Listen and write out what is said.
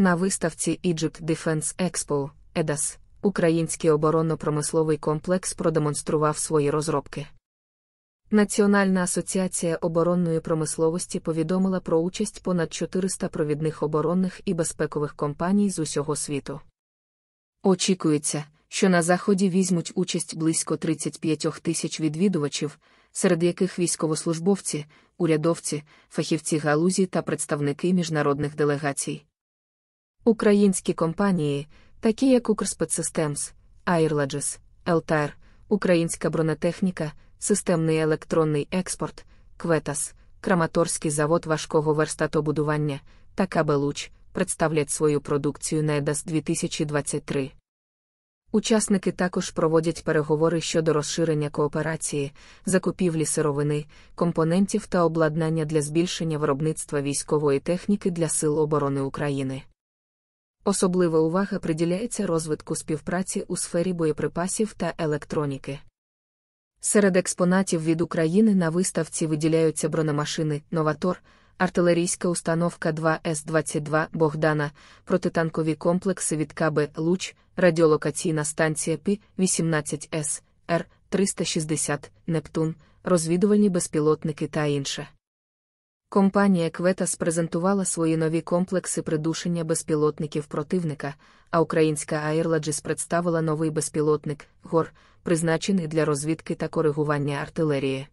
На виставці Egypt Defense Expo, EDAS, український оборонно-промисловий комплекс продемонстрував свої розробки. Національна асоціація оборонної промисловості повідомила про участь понад 400 провідних оборонних і безпекових компаній з усього світу. Очікується, що на заході візьмуть участь близько 35 тисяч відвідувачів, серед яких військовослужбовці, урядовці, фахівці галузі та представники міжнародних делегацій. Українські компанії, такі як Укрспецсистемс, Айрладжес, Елтар, Українська бронетехніка, системний електронний експорт, Кветас, Краматорський завод важкого верстатобудування та Кабелуч представлять свою продукцію на ЕДАС 2023. Учасники також проводять переговори щодо розширення кооперації, закупівлі сировини, компонентів та обладнання для збільшення виробництва військової техніки для Сил оборони України. Особлива увага приділяється розвитку співпраці у сфері боєприпасів та електроніки. Серед експонатів від України на виставці виділяються бронемашини Новатор, артилерійська установка 2С-22 Богдана, протитанкові комплекси від КБ Луч, радіолокаційна станція Пі-18С, Р 360 Нептун, розвідувальні безпілотники та інше. Компанія Кветас презентувала свої нові комплекси придушення безпілотників противника, а українська Airlogis представила новий безпілотник ГОР, призначений для розвідки та коригування артилерії.